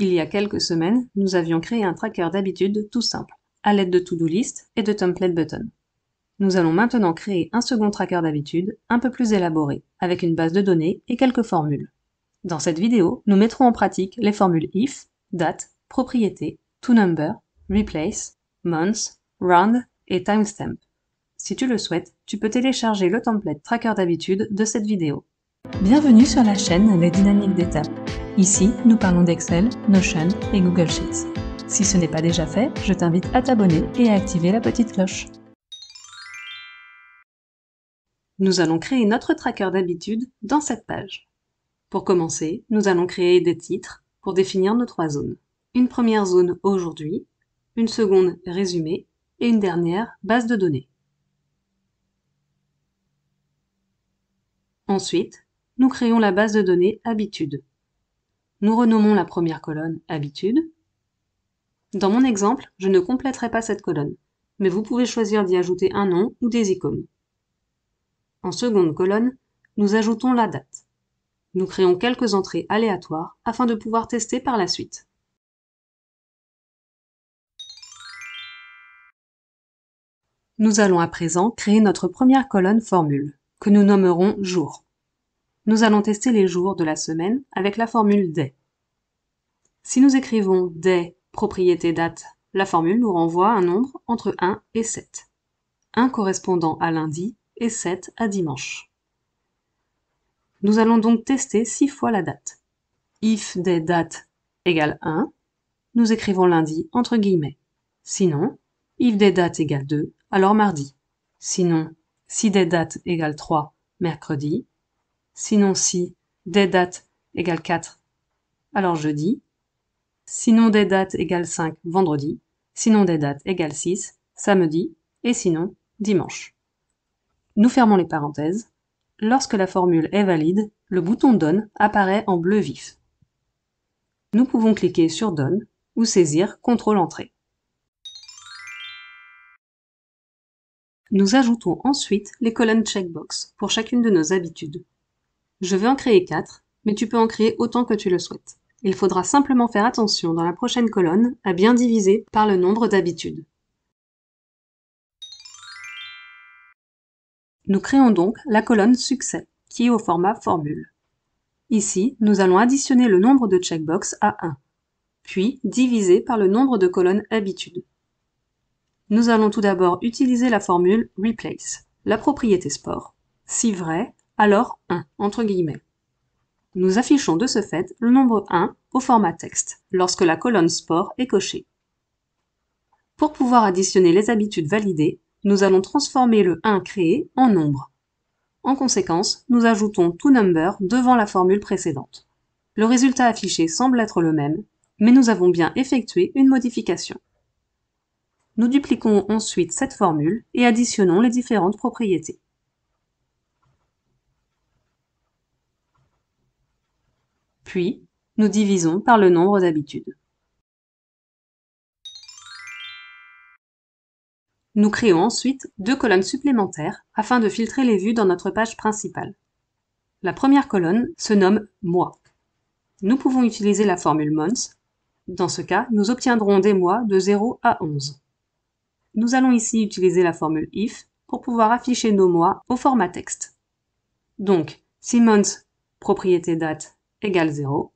Il y a quelques semaines, nous avions créé un tracker d'habitude tout simple, à l'aide de to-do list et de template button. Nous allons maintenant créer un second tracker d'habitude, un peu plus élaboré, avec une base de données et quelques formules. Dans cette vidéo, nous mettrons en pratique les formules if, date, propriété, toNumber, replace, month, round et timestamp. Si tu le souhaites, tu peux télécharger le template tracker d'habitude de cette vidéo. Bienvenue sur la chaîne Les Dynamiques d'étapes Ici, nous parlons d'Excel, Notion et Google Sheets. Si ce n'est pas déjà fait, je t'invite à t'abonner et à activer la petite cloche. Nous allons créer notre tracker d'habitude dans cette page. Pour commencer, nous allons créer des titres pour définir nos trois zones. Une première zone aujourd'hui, une seconde résumé et une dernière base de données. Ensuite, nous créons la base de données habitude nous renommons la première colonne Habitude. Dans mon exemple, je ne compléterai pas cette colonne, mais vous pouvez choisir d'y ajouter un nom ou des icônes. En seconde colonne, nous ajoutons la date. Nous créons quelques entrées aléatoires afin de pouvoir tester par la suite. Nous allons à présent créer notre première colonne formule, que nous nommerons Jour nous allons tester les jours de la semaine avec la formule des. Si nous écrivons des propriétés date, la formule nous renvoie un nombre entre 1 et 7. 1 correspondant à lundi et 7 à dimanche. Nous allons donc tester 6 fois la date. If des dates égale 1, nous écrivons lundi entre guillemets. Sinon, if des dates égale 2, alors mardi. Sinon, si des dates égale 3, mercredi sinon si, des dates égale 4, alors jeudi, sinon des dates égale 5, vendredi, sinon des dates égale 6, samedi, et sinon dimanche. Nous fermons les parenthèses. Lorsque la formule est valide, le bouton Donne apparaît en bleu vif. Nous pouvons cliquer sur Donne ou saisir Contrôle Entrée. Nous ajoutons ensuite les colonnes checkbox pour chacune de nos habitudes. Je veux en créer 4, mais tu peux en créer autant que tu le souhaites. Il faudra simplement faire attention dans la prochaine colonne à bien diviser par le nombre d'habitudes. Nous créons donc la colonne Succès, qui est au format Formule. Ici, nous allons additionner le nombre de checkbox à 1, puis diviser par le nombre de colonnes Habitudes. Nous allons tout d'abord utiliser la formule Replace, la propriété sport. Si vrai, alors 1 entre guillemets. Nous affichons de ce fait le nombre 1 au format texte lorsque la colonne sport est cochée. Pour pouvoir additionner les habitudes validées, nous allons transformer le 1 créé en nombre. En conséquence, nous ajoutons number devant la formule précédente. Le résultat affiché semble être le même, mais nous avons bien effectué une modification. Nous dupliquons ensuite cette formule et additionnons les différentes propriétés. Puis, nous divisons par le nombre d'habitudes. Nous créons ensuite deux colonnes supplémentaires afin de filtrer les vues dans notre page principale. La première colonne se nomme « mois ». Nous pouvons utiliser la formule months. Dans ce cas, nous obtiendrons des mois de 0 à 11. Nous allons ici utiliser la formule if pour pouvoir afficher nos mois au format texte. Donc, si months, propriété date, égale 0,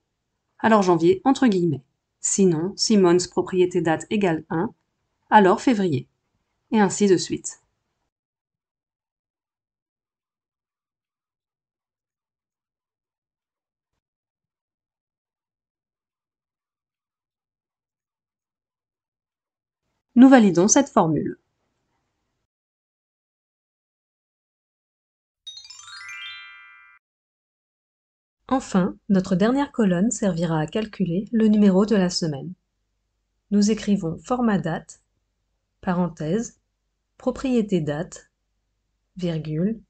alors janvier entre guillemets. Sinon, Simons propriété date égale 1, alors février. Et ainsi de suite. Nous validons cette formule. Enfin, notre dernière colonne servira à calculer le numéro de la semaine. Nous écrivons format date, parenthèse, propriété date, virgule,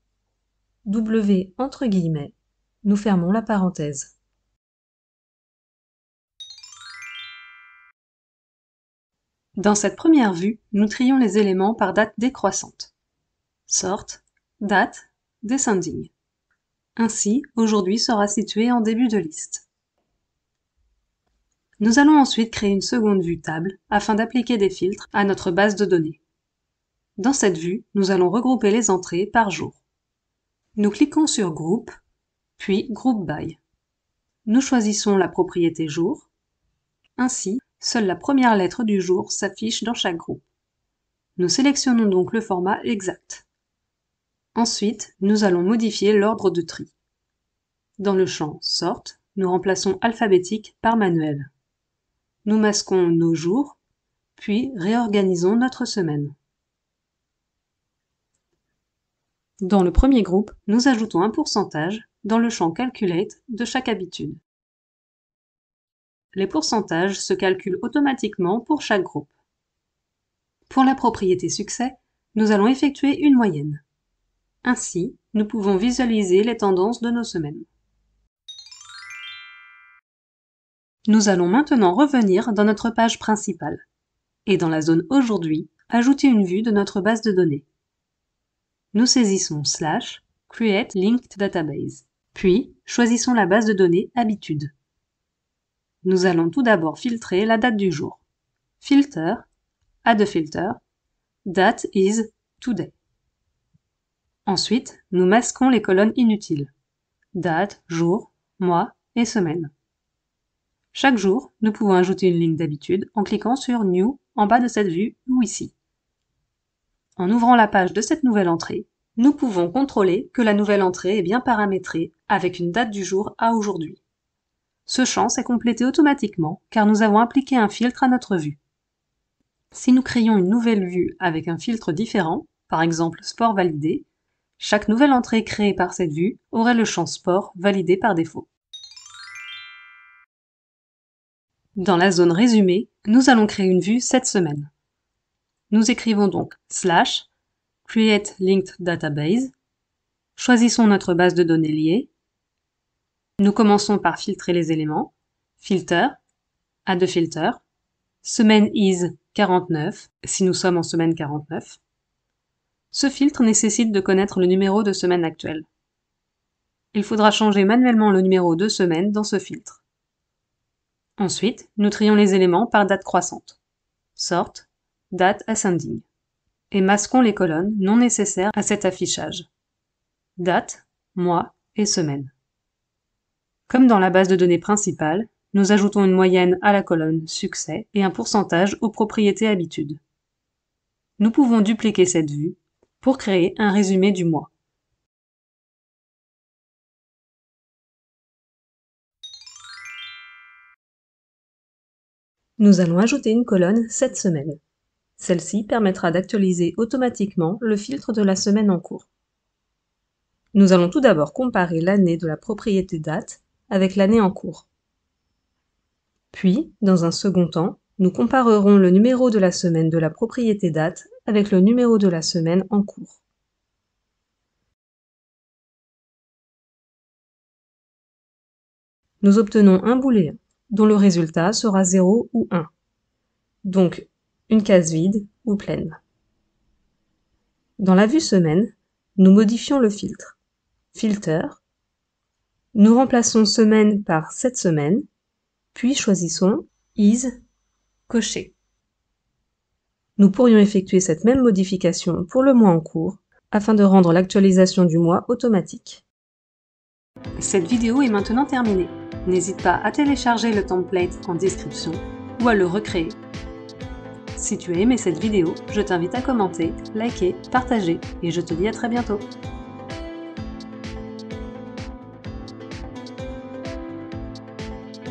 W entre guillemets, nous fermons la parenthèse. Dans cette première vue, nous trions les éléments par date décroissante. Sorte, date, descending. Ainsi, aujourd'hui sera situé en début de liste. Nous allons ensuite créer une seconde vue table afin d'appliquer des filtres à notre base de données. Dans cette vue, nous allons regrouper les entrées par jour. Nous cliquons sur Groupe, puis Groupe by. Nous choisissons la propriété jour. Ainsi, seule la première lettre du jour s'affiche dans chaque groupe. Nous sélectionnons donc le format exact. Ensuite, nous allons modifier l'ordre de tri. Dans le champ « Sorte », nous remplaçons alphabétique par manuel. Nous masquons nos jours, puis réorganisons notre semaine. Dans le premier groupe, nous ajoutons un pourcentage dans le champ Calculate de chaque habitude. Les pourcentages se calculent automatiquement pour chaque groupe. Pour la propriété succès, nous allons effectuer une moyenne. Ainsi, nous pouvons visualiser les tendances de nos semaines. Nous allons maintenant revenir dans notre page principale et dans la zone Aujourd'hui, ajouter une vue de notre base de données. Nous saisissons slash Create Linked Database, puis choisissons la base de données Habitude. Nous allons tout d'abord filtrer la date du jour. Filter, add a filter, date is today. Ensuite, nous masquons les colonnes inutiles date, jour, mois et semaine. Chaque jour, nous pouvons ajouter une ligne d'habitude en cliquant sur New en bas de cette vue ou ici. En ouvrant la page de cette nouvelle entrée, nous pouvons contrôler que la nouvelle entrée est bien paramétrée avec une date du jour à aujourd'hui. Ce champ s'est complété automatiquement car nous avons appliqué un filtre à notre vue. Si nous créons une nouvelle vue avec un filtre différent, par exemple Sport validé, chaque nouvelle entrée créée par cette vue aurait le champ Sport validé par défaut. Dans la zone résumée, nous allons créer une vue cette semaine. Nous écrivons donc slash create linked database. Choisissons notre base de données liée. Nous commençons par filtrer les éléments. Filter, add filter, semaine is 49 si nous sommes en semaine 49. Ce filtre nécessite de connaître le numéro de semaine actuel. Il faudra changer manuellement le numéro de semaine dans ce filtre. Ensuite, nous trions les éléments par date croissante. Sorte, date ascending. Et masquons les colonnes non nécessaires à cet affichage. Date, mois et semaine. Comme dans la base de données principale, nous ajoutons une moyenne à la colonne succès et un pourcentage aux propriétés habitudes. Nous pouvons dupliquer cette vue pour créer un résumé du mois. Nous allons ajouter une colonne cette semaine. Celle-ci permettra d'actualiser automatiquement le filtre de la semaine en cours. Nous allons tout d'abord comparer l'année de la propriété date avec l'année en cours. Puis, dans un second temps, nous comparerons le numéro de la semaine de la propriété date avec le numéro de la semaine en cours. Nous obtenons un booléen dont le résultat sera 0 ou 1. Donc une case vide ou pleine. Dans la vue semaine, nous modifions le filtre. Filter. Nous remplaçons semaine par cette semaine, puis choisissons is Cocher nous pourrions effectuer cette même modification pour le mois en cours afin de rendre l'actualisation du mois automatique. Cette vidéo est maintenant terminée. N'hésite pas à télécharger le template en description ou à le recréer. Si tu as aimé cette vidéo, je t'invite à commenter, liker, partager et je te dis à très bientôt.